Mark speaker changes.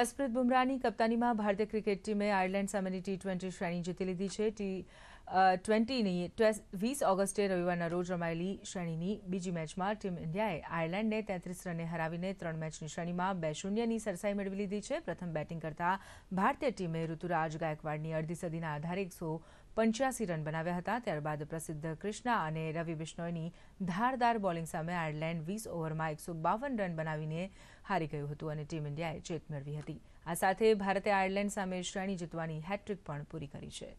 Speaker 1: જસપ્રીત બુમરાહની કપ્તાનીમાં ભારતીય ક્રિકેટ ટીમે આયર્લેન્ડ સામેની ટી ટ્વેન્ટી શ્રેણી જીતી લીધી છે ટી ટ્વેન્ટીની વીસ ઓગસ્ટે રવિવારના રોજ રમાયેલી શ્રેણીની બીજી મેચમાં ટીમ ઇન્ડિયાએ આયર્લેન્ડને તેત્રીસ રને હરાવીને ત્રણ મેચની શ્રેણીમાં બે શૂન્યની સરસાઈ મેળવી લીધી છે પ્રથમ બેટિંગ કરતા ભારતીય ટીમે ઋતુરાજ ગાયકવાડની અડધી સદીના આધારે એકસો પંચ્યાસી રન બનાવ્યા હતા ત્યારબાદ પ્રસિદ્ધ કૃષ્ણા અને રવિ બિશ્નોઈની ધારદાર બોલિંગ સામે આયર્લેન્ડ વીસ ઓવરમાં એકસો બાવન રન બનાવીને હારી ગયું હતું અને ટીમ ઇન્ડિયાએ ચેક મેળવી હતી આ સાથે ભારતે આયર્લેન્ડ સામે શ્રેણી જીતવાની હેટ્રિક પણ પૂરી કરી છે